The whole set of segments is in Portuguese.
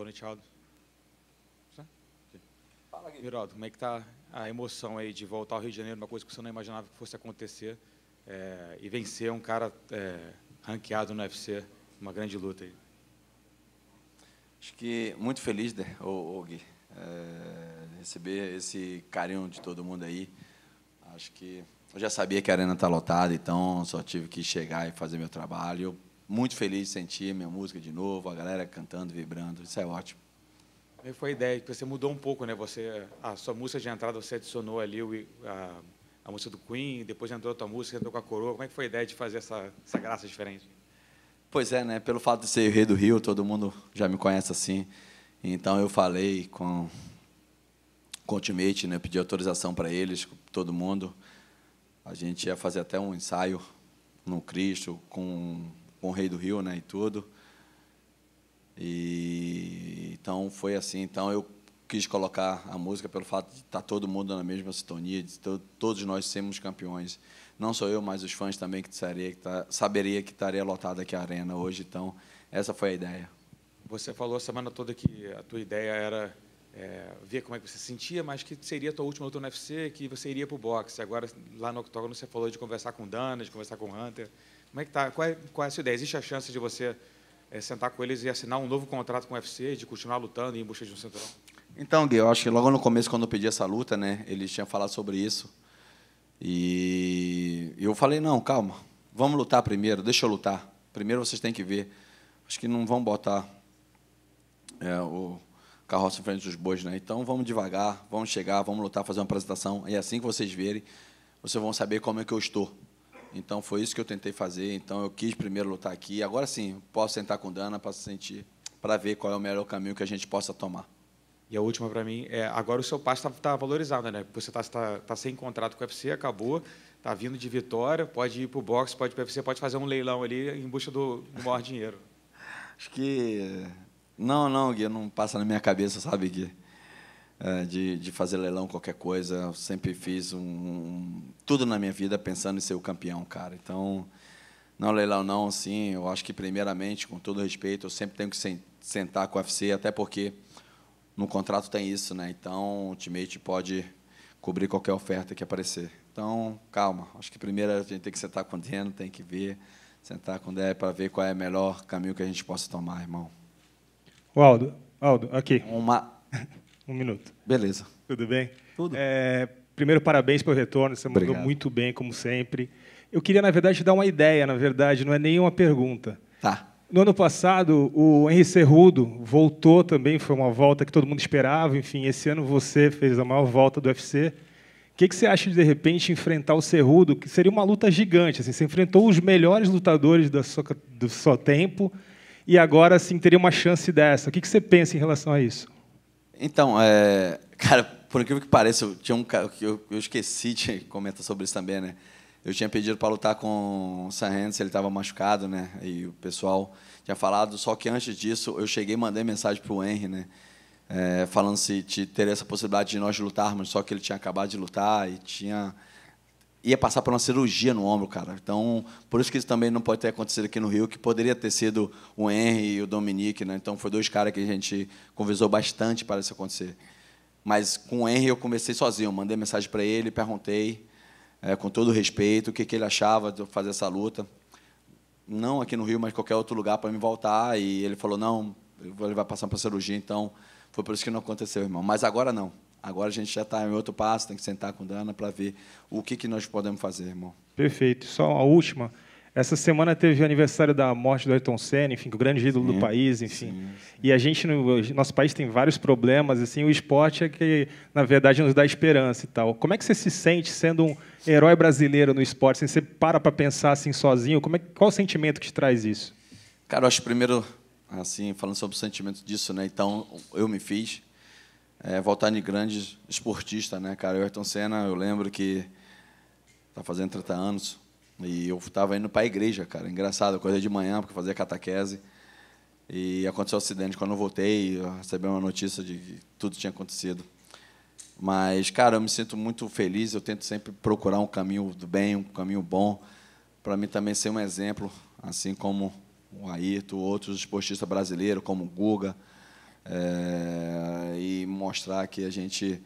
Boa noite, Aldo. Viraldo, como é que está a emoção aí de voltar ao Rio de Janeiro, uma coisa que você não imaginava que fosse acontecer, é, e vencer um cara é, ranqueado no UFC, uma grande luta aí? Acho que muito feliz, né, o, Gui, é, receber esse carinho de todo mundo aí. Acho que eu já sabia que a arena está lotada, então só tive que chegar e fazer meu trabalho. Muito feliz de sentir minha música de novo, a galera cantando, vibrando. Isso é ótimo. E foi a ideia que você mudou um pouco, né? Você, a sua música de entrada, você adicionou ali o, a, a, música do Queen, depois entrou outra música, entrou com a coroa. Como é que foi a ideia de fazer essa, essa graça diferente? Pois é, né? Pelo fato de ser o rei do Rio, todo mundo já me conhece assim. Então eu falei com, com o Ultimate, né? pedi autorização para eles, todo mundo. A gente ia fazer até um ensaio no Cristo com com o Rei do Rio, né, e tudo. E então foi assim, então eu quis colocar a música pelo fato de estar tá todo mundo na mesma sintonia, de todos nós sermos campeões. Não só eu, mas os fãs também que, estaria, que tá, saberia que estaria lotada aqui a arena hoje. Então, essa foi a ideia. Você falou a semana toda que a tua ideia era é, ver como é que você se sentia, mas que seria a tua última luta no UFC, que você iria para o boxe. Agora, lá no octógono, você falou de conversar com o Dana, de conversar com o Hunter. Como é que tá? Qual é, qual é essa ideia? Existe a chance de você é, sentar com eles e assinar um novo contrato com o UFC, de continuar lutando em busca de um cinturão? Então, Gui, eu acho que logo no começo, quando eu pedi essa luta, né, eles tinham falado sobre isso. E eu falei, não, calma, vamos lutar primeiro, deixa eu lutar. Primeiro vocês têm que ver. Acho que não vão botar é, o carroça em frente dos bois, né? Então vamos devagar, vamos chegar, vamos lutar, fazer uma apresentação. E é assim que vocês verem, vocês vão saber como é que eu estou. Então foi isso que eu tentei fazer. Então eu quis primeiro lutar aqui. Agora sim, posso sentar com Dana para sentir, para ver qual é o melhor caminho que a gente possa tomar. E a última para mim é agora o seu passo está tá valorizado, né? Você está tá, tá sem contrato com o UFC, acabou, está vindo de vitória, pode ir para o boxe, pode ir para o UFC, pode fazer um leilão ali em busca do, do maior dinheiro. Acho que não, não, Gui, não passa na minha cabeça, sabe, Gui? É, de, de fazer leilão, qualquer coisa. Eu sempre fiz um, um, tudo na minha vida pensando em ser o campeão, cara. Então, não é leilão não, sim. Eu acho que, primeiramente, com todo respeito, eu sempre tenho que sentar com o UFC, até porque no contrato tem isso, né? Então, o Ultimate pode cobrir qualquer oferta que aparecer. Então, calma. Acho que primeiro a gente tem que sentar com o Deno, tem que ver, sentar com o Dé para ver qual é o melhor caminho que a gente possa tomar, irmão. O Aldo, Aldo, aqui. É uma um minuto. Beleza. Tudo bem? Tudo. É, primeiro, parabéns pelo retorno. Você mandou muito bem, como sempre. Eu queria, na verdade, te dar uma ideia, na verdade, não é nenhuma pergunta. Tá. No ano passado, o Henri Cerrudo voltou também, foi uma volta que todo mundo esperava. Enfim, esse ano você fez a maior volta do UFC. O que, que você acha de, de repente, enfrentar o Cerrudo, que seria uma luta gigante? Assim, você enfrentou os melhores lutadores do seu tempo e agora, assim, teria uma chance dessa. O que, que você pensa em relação a isso? Então, é, cara, por incrível que pareça, eu tinha um que eu, eu, esqueci de comentar sobre isso também, né? Eu tinha pedido para lutar com o Sam Henderson, ele estava machucado, né? E o pessoal tinha falado, só que antes disso eu cheguei e mandei mensagem para o Henry, né? É, falando se teria essa possibilidade de nós lutarmos, só que ele tinha acabado de lutar e tinha ia passar por uma cirurgia no ombro, cara. Então, por isso que isso também não pode ter acontecido aqui no Rio, que poderia ter sido o Henry e o Dominique, né? Então, foi dois caras que a gente conversou bastante para isso acontecer. Mas com o Henry eu comecei sozinho, mandei mensagem para ele, perguntei é, com todo respeito o que, que ele achava de fazer essa luta. Não aqui no Rio, mas qualquer outro lugar para me voltar. E ele falou: não, ele vai passar para cirurgia, então foi por isso que não aconteceu, irmão. Mas agora não. Agora a gente já está em outro passo, tem que sentar com Dana para ver o que, que nós podemos fazer, irmão. Perfeito. Só a última. Essa semana teve o aniversário da morte do Ayrton Senna, enfim, é o grande ídolo sim, do país, enfim. Sim, sim. E a gente, no, nosso país tem vários problemas, assim, o esporte é que, na verdade, nos dá esperança e tal. Como é que você se sente sendo um herói brasileiro no esporte? Assim, você para para pensar assim sozinho, como é, qual o sentimento que te traz isso? Cara, eu acho primeiro, assim, falando sobre o sentimento disso, né? Então, eu me fiz, é, voltar de grande esportista, né, cara? O Ayrton Senna, eu lembro que tá fazendo 30 anos e eu estava indo para a igreja, cara. Engraçado, eu de manhã porque fazia catequese e aconteceu um acidente. Quando eu voltei, eu recebi uma notícia de que tudo tinha acontecido. Mas, cara, eu me sinto muito feliz. Eu tento sempre procurar um caminho do bem, um caminho bom. Para mim também ser um exemplo, assim como o Ayrton, outros esportistas brasileiros, como o Guga, é, e mostrar que a gente,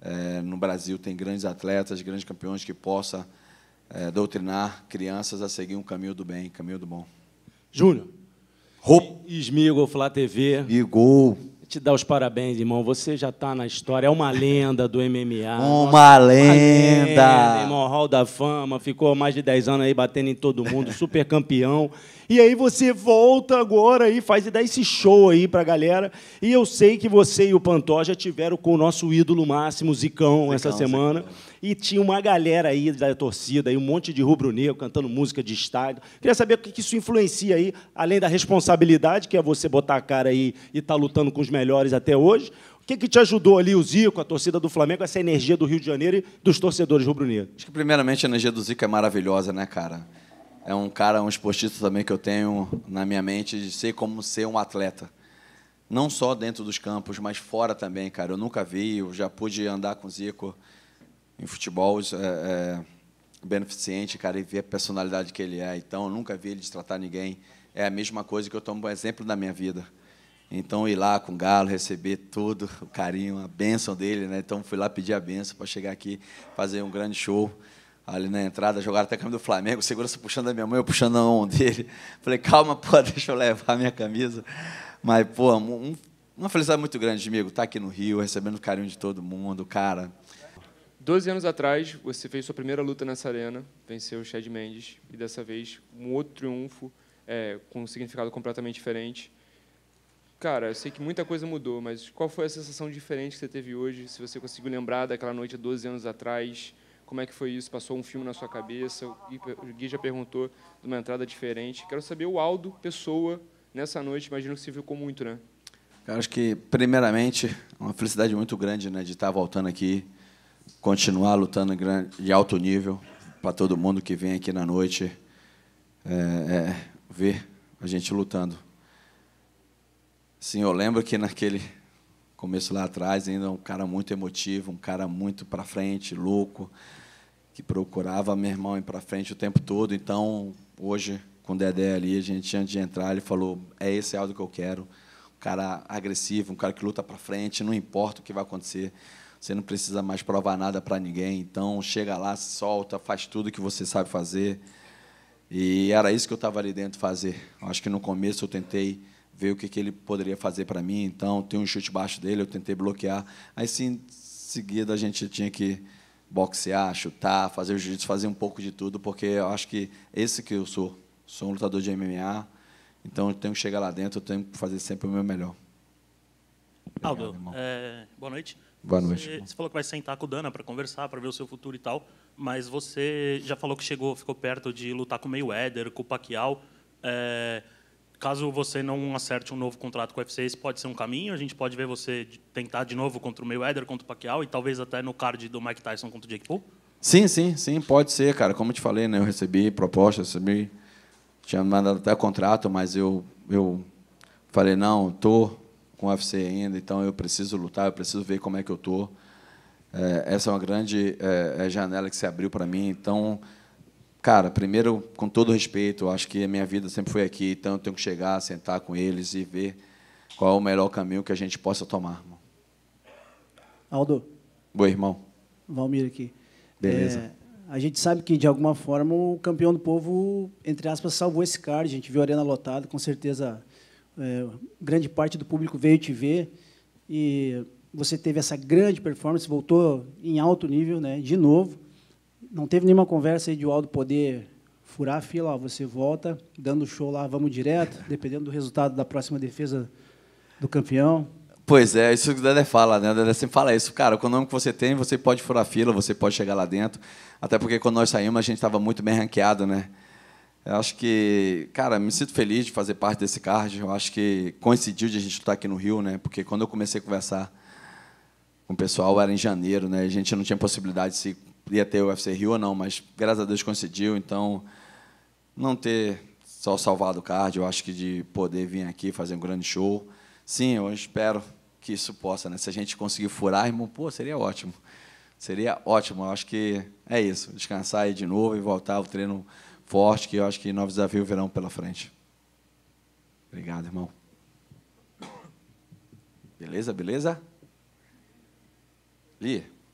é, no Brasil, tem grandes atletas, grandes campeões que possa é, doutrinar crianças a seguir um caminho do bem, caminho do bom. Júnior. Roupa. Esmigo, Flá TV. Igol te dar os parabéns, irmão. Você já está na história. É uma lenda do MMA. Uma nossa, lenda. Uma lenda, irmão. Hall da Fama. Ficou mais de 10 anos aí batendo em todo mundo. Super campeão. E aí você volta agora e faz e dá esse show aí a galera. E eu sei que você e o Pantó já tiveram com o nosso ídolo máximo, Zicão, Zicão essa semana. Zicão e tinha uma galera aí da torcida, aí, um monte de rubro-negro cantando música de estádio. Queria saber o que isso influencia aí, além da responsabilidade, que é você botar a cara aí e estar tá lutando com os melhores até hoje. O que, que te ajudou ali, o Zico, a torcida do Flamengo, essa energia do Rio de Janeiro e dos torcedores rubro-negros? Acho que, primeiramente, a energia do Zico é maravilhosa, né, cara? É um cara, um esportista também que eu tenho na minha mente de ser como ser um atleta não só dentro dos campos, mas fora também, cara. Eu nunca vi, eu já pude andar com o Zico, em futebol é, é, beneficente, cara, e ver a personalidade que ele é. Então, eu nunca vi ele destratar ninguém. É a mesma coisa que eu tomo exemplo na minha vida. Então, ir lá com o Galo, receber todo o carinho, a bênção dele, né? Então, fui lá pedir a bênção para chegar aqui, fazer um grande show ali na entrada, jogaram até a camisa do Flamengo, segurança puxando a minha mão eu puxando a mão dele. Falei, calma, pô, deixa eu levar a minha camisa. Mas, pô, um, uma felicidade muito grande, amigo, estar tá aqui no Rio, recebendo o carinho de todo mundo, cara. Doze anos atrás, você fez sua primeira luta nessa arena, venceu o Chad Mendes, e dessa vez um outro triunfo é, com um significado completamente diferente. Cara, eu sei que muita coisa mudou, mas qual foi a sensação diferente que você teve hoje? Se você conseguiu lembrar daquela noite 12 anos atrás, como é que foi isso? Passou um filme na sua cabeça? O Gui já perguntou de uma entrada diferente. Quero saber o Aldo, pessoa, nessa noite, imagino que se viu com muito, né? Cara, acho que, primeiramente, uma felicidade muito grande né, de estar voltando aqui continuar lutando de alto nível para todo mundo que vem aqui na noite é, é, ver a gente lutando. Sim, eu lembro que naquele começo lá atrás ainda um cara muito emotivo, um cara muito para frente, louco, que procurava meu irmão ir para frente o tempo todo. Então hoje com o Dedé ali, a gente antes de entrar ele falou é esse áudio que eu quero, um cara agressivo, um cara que luta para frente, não importa o que vai acontecer você não precisa mais provar nada para ninguém. Então, chega lá, solta, faz tudo que você sabe fazer. E era isso que eu estava ali dentro fazer. Acho que no começo eu tentei ver o que, que ele poderia fazer para mim. Então, tem um chute baixo dele, eu tentei bloquear. Aí, sim, em seguida, a gente tinha que boxear, chutar, fazer o jiu-jitsu, fazer um pouco de tudo, porque eu acho que esse que eu sou. Sou um lutador de MMA, então eu tenho que chegar lá dentro, eu tenho que fazer sempre o meu melhor. Obrigado, Aldo, é, boa noite. Boa noite. Você, você, falou que vai sentar com o Dana para conversar, para ver o seu futuro e tal, mas você já falou que chegou, ficou perto de lutar com o Mayweather, com o Pacquiao. É, caso você não acerte um novo contrato com o UFC, esse pode ser um caminho. A gente pode ver você tentar de novo contra o Mayweather, contra o Pacquiao e talvez até no card do Mike Tyson contra o Jake Paul? Sim, sim, sim, pode ser, cara. Como eu te falei, né, eu recebi proposta, recebi tinha mandado até contrato, mas eu eu falei não, tô com UFC ainda, então eu preciso lutar, eu preciso ver como é que eu estou. É, essa é uma grande é, é janela que se abriu para mim. Então, cara, primeiro, com todo respeito, acho que a minha vida sempre foi aqui, então eu tenho que chegar, sentar com eles e ver qual é o melhor caminho que a gente possa tomar. Irmão. Aldo. Boa, irmão. Valmir aqui. Beleza. É, a gente sabe que, de alguma forma, o campeão do povo, entre aspas, salvou esse card. A gente viu a arena lotada, com certeza é, grande parte do público veio te ver e você teve essa grande performance, voltou em alto nível, né, de novo. Não teve nenhuma conversa aí de o Aldo poder furar a fila, ó, você volta, dando show lá, vamos direto, dependendo do resultado da próxima defesa do campeão. Pois é, isso que o Dedé fala, né? O Dedé sempre fala isso. Cara, com o nome que você tem, você pode furar a fila, você pode chegar lá dentro. Até porque quando nós saímos, a gente estava muito bem ranqueado, né? Eu acho que, cara, me sinto feliz de fazer parte desse card. Eu acho que coincidiu de a gente estar aqui no Rio, né? Porque quando eu comecei a conversar com o pessoal era em janeiro, né? A gente não tinha possibilidade se ia ter o UFC Rio ou não, mas graças a Deus coincidiu. Então, não ter só salvado o card, eu acho que de poder vir aqui fazer um grande show. Sim, eu espero que isso possa, né? Se a gente conseguir furar, irmão, pô, seria ótimo. Seria ótimo. Eu acho que é isso. Descansar aí de novo e voltar ao treino forte que eu acho que novos desafios virão pela frente. Obrigado, irmão. Beleza, beleza? Li.